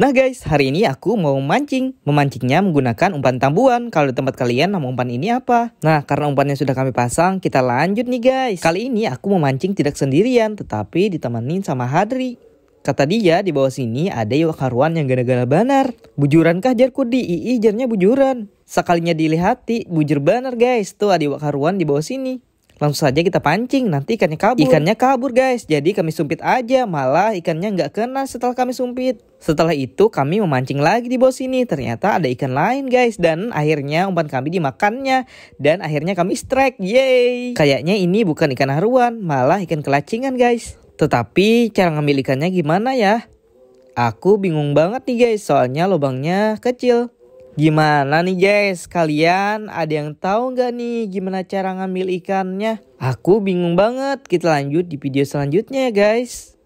Nah guys, hari ini aku mau mancing. Memancingnya menggunakan umpan tambuan. Kalau di tempat kalian nama umpan ini apa? Nah, karena umpannya sudah kami pasang, kita lanjut nih guys. Kali ini aku memancing tidak sendirian, tetapi ditemenin sama Hadri. Kata dia, di bawah sini ada iwak haruan yang gara-gara banar. kah jarku di II jarnya bujuran? Sekalinya dilihati, bujur banar guys. Tuh ada iwak haruan di bawah sini. Langsung saja kita pancing, nanti ikannya kabur. Ikannya kabur guys, jadi kami sumpit aja, malah ikannya nggak kena setelah kami sumpit. Setelah itu kami memancing lagi di bawah sini, ternyata ada ikan lain guys, dan akhirnya umpan kami dimakannya, dan akhirnya kami strike, yay! Kayaknya ini bukan ikan haruan, malah ikan kelacingan guys. Tetapi cara ngambil ikannya gimana ya? Aku bingung banget nih guys, soalnya lubangnya kecil. Gimana nih guys, kalian ada yang tahu nggak nih gimana cara ngambil ikannya? Aku bingung banget, kita lanjut di video selanjutnya ya guys.